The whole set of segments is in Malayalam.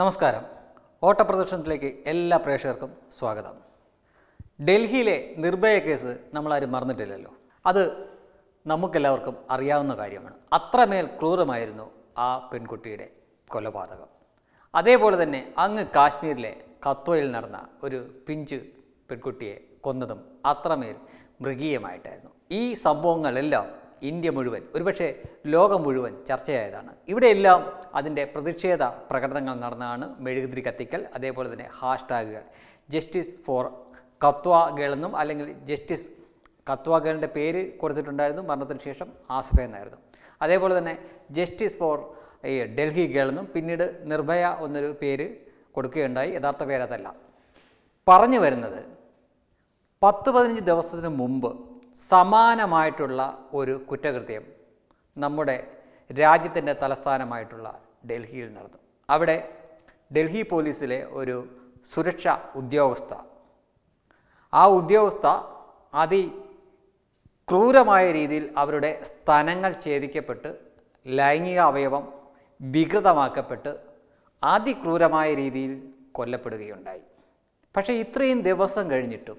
നമസ്കാരം പ്രദർശനത്തിലേക്ക് എല്ലാ പ്രേക്ഷകർക്കും സ്വാഗതം ഡൽഹിയിലെ നിർഭയ കേസ് നമ്മളാരും മറന്നിട്ടില്ലല്ലോ അത് നമുക്കെല്ലാവർക്കും അറിയാവുന്ന കാര്യമാണ് അത്രമേൽ ക്രൂരമായിരുന്നു ആ പെൺകുട്ടിയുടെ കൊലപാതകം അതേപോലെ തന്നെ അങ്ങ് കാശ്മീരിലെ കത്വയിൽ നടന്ന ഒരു പിഞ്ച് പെൺകുട്ടിയെ കൊന്നതും അത്രമേൽ മൃഗീയമായിട്ടായിരുന്നു ഈ സംഭവങ്ങളെല്ലാം ഇന്ത്യ മുഴുവൻ ഒരുപക്ഷെ ലോകം മുഴുവൻ ചർച്ചയായതാണ് ഇവിടെയെല്ലാം അതിൻ്റെ പ്രതിഷേധ പ്രകടനങ്ങൾ നടന്നതാണ് മെഴുകുതിരി കത്തിക്കൽ അതേപോലെ തന്നെ ഹാഷ്ടാഗുകൾ ജസ്റ്റിസ് ഫോർ കത്വ ഗേൾ അല്ലെങ്കിൽ ജസ്റ്റിസ് കത്വ ഗേളിൻ്റെ പേര് കൊടുത്തിട്ടുണ്ടായിരുന്നു മരണത്തിന് ശേഷം ആസഫ എന്നായിരുന്നു അതേപോലെ തന്നെ ജസ്റ്റിസ് ഫോർ ഈ ഡൽഹി ഗേൾ പിന്നീട് നിർഭയ എന്നൊരു പേര് കൊടുക്കുകയുണ്ടായി യഥാർത്ഥ പേരതല്ല പറഞ്ഞു വരുന്നത് പത്ത് പതിനഞ്ച് ദിവസത്തിന് മുമ്പ് സമാനമായിട്ടുള്ള ഒരു കുറ്റകൃത്യം നമ്മുടെ രാജ്യത്തിൻ്റെ തലസ്ഥാനമായിട്ടുള്ള ഡൽഹിയിൽ നടന്നു അവിടെ ഡൽഹി പോലീസിലെ ഒരു സുരക്ഷ ഉദ്യോഗസ്ഥ ആ ഉദ്യോഗസ്ഥ അതി ക്രൂരമായ രീതിയിൽ അവരുടെ സ്ഥലങ്ങൾ ഛേദിക്കപ്പെട്ട് ലൈംഗിക അവയവം വികൃതമാക്കപ്പെട്ട് അതിക്രൂരമായ രീതിയിൽ കൊല്ലപ്പെടുകയുണ്ടായി പക്ഷേ ഇത്രയും ദിവസം കഴിഞ്ഞിട്ടും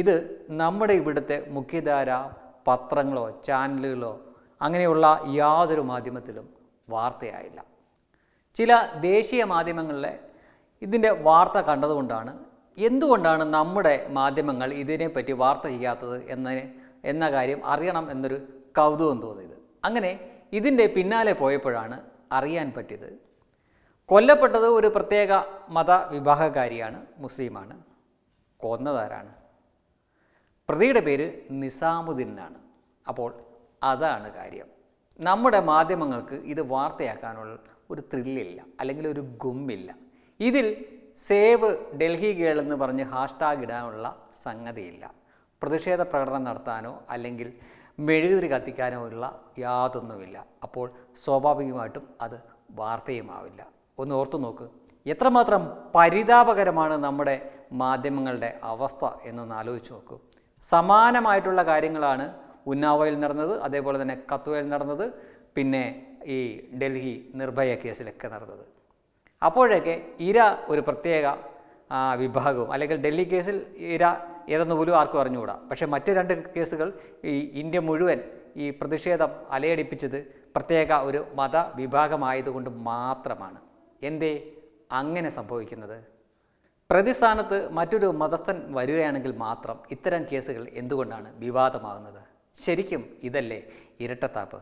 ഇത് നമ്മുടെ ഇവിടുത്തെ മുഖ്യധാര പത്രങ്ങളോ ചാനലുകളോ അങ്ങനെയുള്ള യാതൊരു മാധ്യമത്തിലും വാർത്തയായില്ല ചില ദേശീയ മാധ്യമങ്ങളിലെ ഇതിൻ്റെ വാർത്ത കണ്ടതുകൊണ്ടാണ് എന്തുകൊണ്ടാണ് നമ്മുടെ മാധ്യമങ്ങൾ ഇതിനെപ്പറ്റി വാർത്ത ചെയ്യാത്തത് എന്ന എന്ന കാര്യം അറിയണം എന്നൊരു കൗതുകം തോന്നിയത് അങ്ങനെ ഇതിൻ്റെ പിന്നാലെ പോയപ്പോഴാണ് അറിയാൻ പറ്റിയത് കൊല്ലപ്പെട്ടത് ഒരു പ്രത്യേക മതവിഭാഗക്കാരിയാണ് മുസ്ലിമാണ് കൊന്നതാരാണ് പ്രതിയുടെ പേര് നിസാമുദ്ദീൻ ആണ് അപ്പോൾ അതാണ് കാര്യം നമ്മുടെ മാധ്യമങ്ങൾക്ക് ഇത് വാർത്തയാക്കാനുള്ള ഒരു ത്രില്ലില്ല അല്ലെങ്കിൽ ഒരു ഗുമ്മില്ല ഇതിൽ സേവ് ഡൽഹി ഗേൾ എന്ന് പറഞ്ഞ് ഹാഷ്ടാഗ് ഇടാനുള്ള സംഗതിയില്ല പ്രതിഷേധ പ്രകടനം നടത്താനോ അല്ലെങ്കിൽ മെഴുകുതിരി കത്തിക്കാനോ ഉള്ള യാതൊന്നുമില്ല അപ്പോൾ സ്വാഭാവികമായിട്ടും അത് വാർത്തയുമാവില്ല ഒന്ന് ഓർത്തു നോക്ക് എത്രമാത്രം പരിതാപകരമാണ് നമ്മുടെ മാധ്യമങ്ങളുടെ അവസ്ഥ എന്നൊന്ന് ആലോചിച്ച് നോക്കൂ സമാനമായിട്ടുള്ള കാര്യങ്ങളാണ് ഉന്നാവോയിൽ നടന്നത് അതേപോലെ തന്നെ കത്വയിൽ നടന്നത് പിന്നെ ഈ ഡൽഹി നിർഭയ കേസിലൊക്കെ നടന്നത് അപ്പോഴൊക്കെ ഇര ഒരു പ്രത്യേക വിഭാഗവും അല്ലെങ്കിൽ ഡൽഹി കേസിൽ ഇര ഏതെന്ന് പോലും ആർക്കും അറിഞ്ഞുകൂടാ പക്ഷേ മറ്റ് രണ്ട് കേസുകൾ ഈ ഇന്ത്യ മുഴുവൻ ഈ പ്രതിഷേധം അലയടിപ്പിച്ചത് പ്രത്യേക ഒരു മതവിഭാഗമായതുകൊണ്ട് മാത്രമാണ് എന്തേ അങ്ങനെ സംഭവിക്കുന്നത് പ്രതിസ്ഥാനത്ത് മറ്റൊരു മതസ്ഥൻ വരികയാണെങ്കിൽ മാത്രം ഇത്തരം കേസുകൾ എന്തുകൊണ്ടാണ് വിവാദമാകുന്നത് ശരിക്കും ഇതല്ലേ ഇരട്ടത്താപ്പ്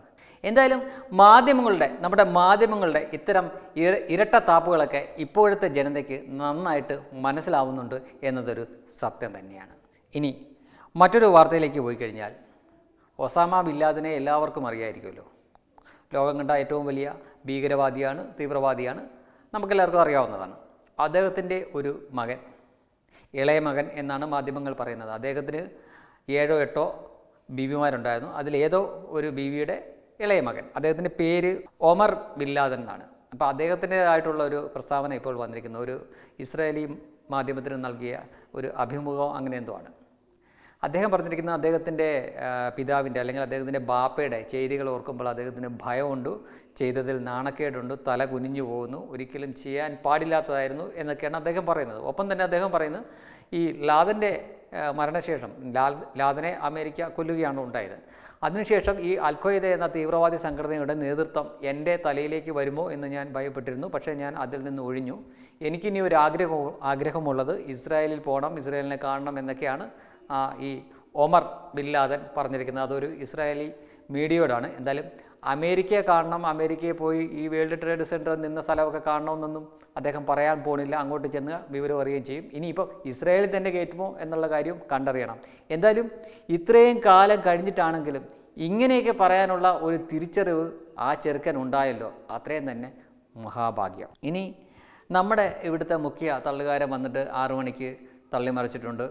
എന്തായാലും മാധ്യമങ്ങളുടെ നമ്മുടെ മാധ്യമങ്ങളുടെ ഇത്തരം ഇരട്ടത്താപ്പുകളൊക്കെ ഇപ്പോഴത്തെ ജനതയ്ക്ക് നന്നായിട്ട് മനസ്സിലാവുന്നുണ്ട് എന്നതൊരു സത്യം തന്നെയാണ് ഇനി മറ്റൊരു വാർത്തയിലേക്ക് പോയി കഴിഞ്ഞാൽ ഒസാമ ബില്ലാദിനെ എല്ലാവർക്കും അറിയാമായിരിക്കുമല്ലോ ലോകം കണ്ട ഏറ്റവും വലിയ ഭീകരവാദിയാണ് തീവ്രവാദിയാണ് നമുക്കെല്ലാവർക്കും അറിയാവുന്നതാണ് അദ്ദേഹത്തിൻ്റെ ഒരു മകൻ ഇളയ മകൻ എന്നാണ് മാധ്യമങ്ങൾ പറയുന്നത് അദ്ദേഹത്തിന് ഏഴോ എട്ടോ ബീവിമാരുണ്ടായിരുന്നു അതിലേതോ ഒരു ബീവിയുടെ ഇളയ മകൻ അദ്ദേഹത്തിൻ്റെ പേര് ഒമർ ബില്ലാദൻ എന്നാണ് അപ്പോൾ അദ്ദേഹത്തിൻ്റെതായിട്ടുള്ള ഒരു പ്രസ്താവന ഇപ്പോൾ വന്നിരിക്കുന്നു ഒരു ഇസ്രായേലി മാധ്യമത്തിന് നൽകിയ ഒരു അഭിമുഖം അങ്ങനെ എന്തുമാണ് അദ്ദേഹം പറഞ്ഞിരിക്കുന്ന അദ്ദേഹത്തിൻ്റെ പിതാവിൻ്റെ അല്ലെങ്കിൽ അദ്ദേഹത്തിൻ്റെ ബാപ്പയുടെ ചെയ്തികൾ ഓർക്കുമ്പോൾ അദ്ദേഹത്തിന് ഭയമുണ്ട് ചെയ്തതിൽ നാണക്കേടുണ്ട് തല കുനിഞ്ഞു പോകുന്നു ഒരിക്കലും ചെയ്യാൻ പാടില്ലാത്തതായിരുന്നു എന്നൊക്കെയാണ് അദ്ദേഹം പറയുന്നത് ഒപ്പം തന്നെ അദ്ദേഹം പറയുന്നത് ഈ ലാദൻ്റെ മരണശേഷം ലാൽ ലാദനെ അമേരിക്ക കൊല്ലുകയാണ് ഉണ്ടായത് അതിനുശേഷം ഈ അൽഖയ്ദ എന്ന തീവ്രവാദി സംഘടനയുടെ നേതൃത്വം എൻ്റെ തലയിലേക്ക് വരുമോ എന്ന് ഞാൻ ഭയപ്പെട്ടിരുന്നു പക്ഷേ ഞാൻ അതിൽ നിന്ന് ഒഴിഞ്ഞു എനിക്കിനി ഒരു ആഗ്രഹം ആഗ്രഹമുള്ളത് ഇസ്രായേലിൽ പോകണം ഇസ്രായേലിനെ കാണണം എന്നൊക്കെയാണ് ആ ഈ ഒമർ ബില്ലാദൻ പറഞ്ഞിരിക്കുന്നത് അതൊരു ഇസ്രായേലി മീഡിയയോടാണ് എന്തായാലും അമേരിക്കയെ കാണണം അമേരിക്കയെ പോയി ഈ വേൾഡ് ട്രേഡ് സെൻറ്ററിൽ നിന്ന സ്ഥലമൊക്കെ കാണണമെന്നൊന്നും അദ്ദേഹം പറയാൻ പോണില്ല അങ്ങോട്ട് ചെന്ന് വിവരം അറിയുകയും ചെയ്യും ഇനിയിപ്പോൾ ഇസ്രായേലിൽ തന്നെ കയറ്റുമോ എന്നുള്ള കാര്യം കണ്ടറിയണം എന്തായാലും ഇത്രയും കാലം കഴിഞ്ഞിട്ടാണെങ്കിലും ഇങ്ങനെയൊക്കെ പറയാനുള്ള ഒരു തിരിച്ചറിവ് ആ ചെറുക്കൻ ഉണ്ടായല്ലോ അത്രയും തന്നെ മഹാഭാഗ്യം ഇനി നമ്മുടെ ഇവിടുത്തെ മുഖ്യ തള്ളുകാരൻ വന്നിട്ട് ആറു മണിക്ക് തള്ളിമറിച്ചിട്ടുണ്ട്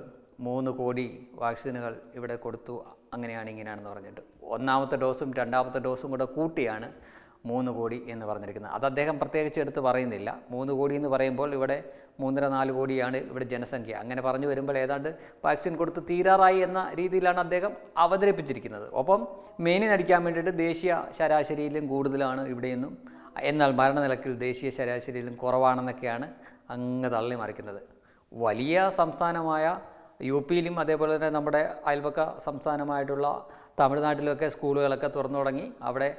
മൂന്ന് കോടി വാക്സിനുകൾ ഇവിടെ കൊടുത്തു അങ്ങനെയാണ് ഇങ്ങനെയാണെന്ന് പറഞ്ഞിട്ട് ഒന്നാമത്തെ ഡോസും രണ്ടാമത്തെ ഡോസും കൂടെ കൂട്ടിയാണ് മൂന്ന് കോടി എന്ന് പറഞ്ഞിരിക്കുന്നത് അത് അദ്ദേഹം പ്രത്യേകിച്ച് എടുത്ത് പറയുന്നില്ല മൂന്ന് കോടി എന്ന് പറയുമ്പോൾ ഇവിടെ മൂന്നര നാല് കോടിയാണ് ഇവിടെ ജനസംഖ്യ അങ്ങനെ പറഞ്ഞു വരുമ്പോൾ ഏതാണ്ട് വാക്സിൻ കൊടുത്ത് തീരാറായി എന്ന രീതിയിലാണ് അദ്ദേഹം അവതരിപ്പിച്ചിരിക്കുന്നത് ഒപ്പം മേനി നടിക്കാൻ വേണ്ടിയിട്ട് ദേശീയ ശരാശരിയിലും കൂടുതലാണ് ഇവിടെയെന്നും എന്നാൽ മരണനിലക്കിൽ ദേശീയ ശരാശരിയിലും കുറവാണെന്നൊക്കെയാണ് അങ്ങ് തള്ളി മറിക്കുന്നത് വലിയ സംസ്ഥാനമായ യു പിയിലും അതേപോലെ തന്നെ നമ്മുടെ അയൽപക്ക സംസ്ഥാനമായിട്ടുള്ള തമിഴ്നാട്ടിലൊക്കെ സ്കൂളുകളൊക്കെ തുറന്നു തുടങ്ങി അവിടെ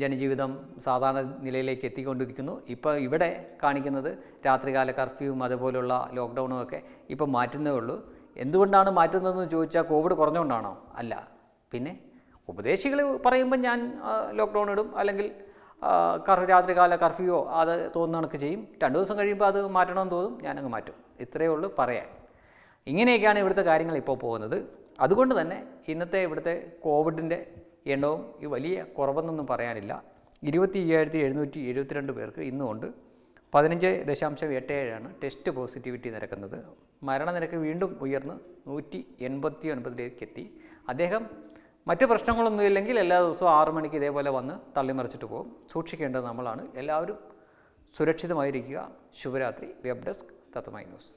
ജനജീവിതം സാധാരണ നിലയിലേക്ക് എത്തിക്കൊണ്ടിരിക്കുന്നു ഇപ്പോൾ ഇവിടെ കാണിക്കുന്നത് രാത്രികാല കർഫ്യൂവും അതുപോലുള്ള ലോക്ക്ഡൗണും ഒക്കെ ഇപ്പോൾ മാറ്റുന്നേ ഉള്ളൂ എന്തുകൊണ്ടാണ് മാറ്റുന്നതെന്ന് ചോദിച്ചാൽ കോവിഡ് കുറഞ്ഞുകൊണ്ടാണോ അല്ല പിന്നെ ഉപദേശികൾ പറയുമ്പോൾ ഞാൻ ലോക്ക്ഡൗൺ ഇടും അല്ലെങ്കിൽ രാത്രികാല കർഫ്യൂവോ അത് തോന്നുന്ന കണക്ക് ചെയ്യും രണ്ട് ദിവസം കഴിയുമ്പോൾ അത് മാറ്റണമെന്ന് തോന്നും ഞാനങ്ങ് മാറ്റും ഇത്രയേ ഉള്ളൂ പറയാൻ ഇങ്ങനെയൊക്കെയാണ് ഇവിടുത്തെ കാര്യങ്ങൾ ഇപ്പോൾ പോകുന്നത് അതുകൊണ്ട് തന്നെ ഇന്നത്തെ ഇവിടുത്തെ കോവിഡിൻ്റെ എണ്ണവും ഈ വലിയ കുറവെന്നൊന്നും പറയാനില്ല ഇരുപത്തി അയ്യായിരത്തി എഴുന്നൂറ്റി എഴുപത്തിരണ്ട് പേർക്ക് ഇന്നുമുണ്ട് പതിനഞ്ച് ദശാംശം എട്ട് ഏഴാണ് ടെസ്റ്റ് പോസിറ്റിവിറ്റി നിരക്കുന്നത് മരണനിരക്ക് വീണ്ടും ഉയർന്ന് നൂറ്റി എൺപത്തി ഒൻപതിലേക്ക് എത്തി അദ്ദേഹം മറ്റ് പ്രശ്നങ്ങളൊന്നുമില്ലെങ്കിൽ എല്ലാ ദിവസവും ആറു മണിക്ക് ഇതേപോലെ വന്ന് തള്ളിമറിച്ചിട്ട് പോകും സൂക്ഷിക്കേണ്ടത് നമ്മളാണ് എല്ലാവരും സുരക്ഷിതമായിരിക്കുക ശുഭരാത്രി വെബ് ഡെസ്ക് തത്വമായി ന്യൂസ്